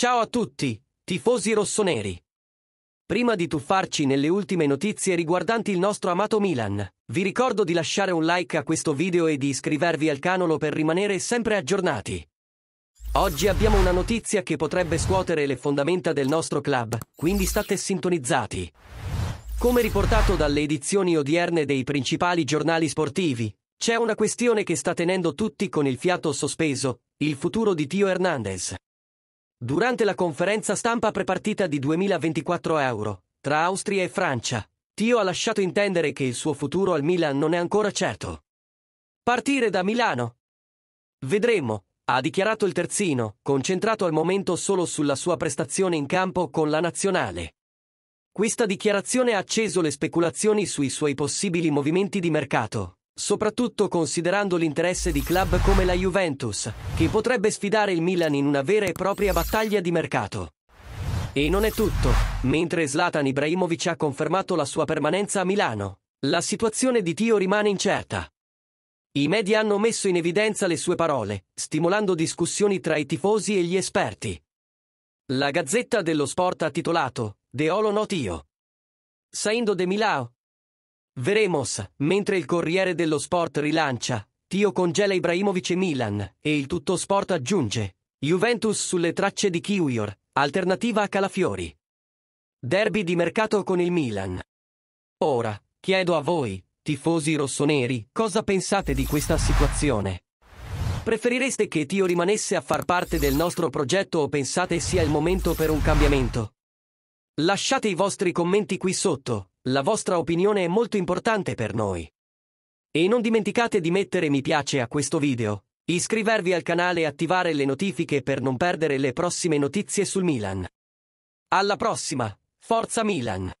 Ciao a tutti, tifosi rossoneri! Prima di tuffarci nelle ultime notizie riguardanti il nostro amato Milan, vi ricordo di lasciare un like a questo video e di iscrivervi al canolo per rimanere sempre aggiornati. Oggi abbiamo una notizia che potrebbe scuotere le fondamenta del nostro club, quindi state sintonizzati. Come riportato dalle edizioni odierne dei principali giornali sportivi, c'è una questione che sta tenendo tutti con il fiato sospeso, il futuro di Tio Hernandez. Durante la conferenza stampa prepartita di 2024 euro tra Austria e Francia, Tio ha lasciato intendere che il suo futuro al Milan non è ancora certo. Partire da Milano? Vedremo, ha dichiarato il terzino, concentrato al momento solo sulla sua prestazione in campo con la nazionale. Questa dichiarazione ha acceso le speculazioni sui suoi possibili movimenti di mercato, soprattutto considerando l'interesse di club come la Juventus, che potrebbe sfidare il Milan in una vera e propria battaglia di mercato. E non è tutto, mentre Zlatan Ibrahimovic ha confermato la sua permanenza a Milano, la situazione di Tio rimane incerta. I media hanno messo in evidenza le sue parole, stimolando discussioni tra i tifosi e gli esperti. La Gazzetta dello Sport ha titolato De Olo no Tio. Saindo de Milao, Veremos, mentre il Corriere dello Sport rilancia, Tio congela Ibrahimovic e Milan, e il tutto sport aggiunge, Juventus sulle tracce di Kiwior, alternativa a Calafiori. Derby di mercato con il Milan. Ora, chiedo a voi, tifosi rossoneri, cosa pensate di questa situazione? Preferireste che Tio rimanesse a far parte del nostro progetto o pensate sia il momento per un cambiamento? Lasciate i vostri commenti qui sotto, la vostra opinione è molto importante per noi. E non dimenticate di mettere mi piace a questo video, iscrivervi al canale e attivare le notifiche per non perdere le prossime notizie sul Milan. Alla prossima, Forza Milan!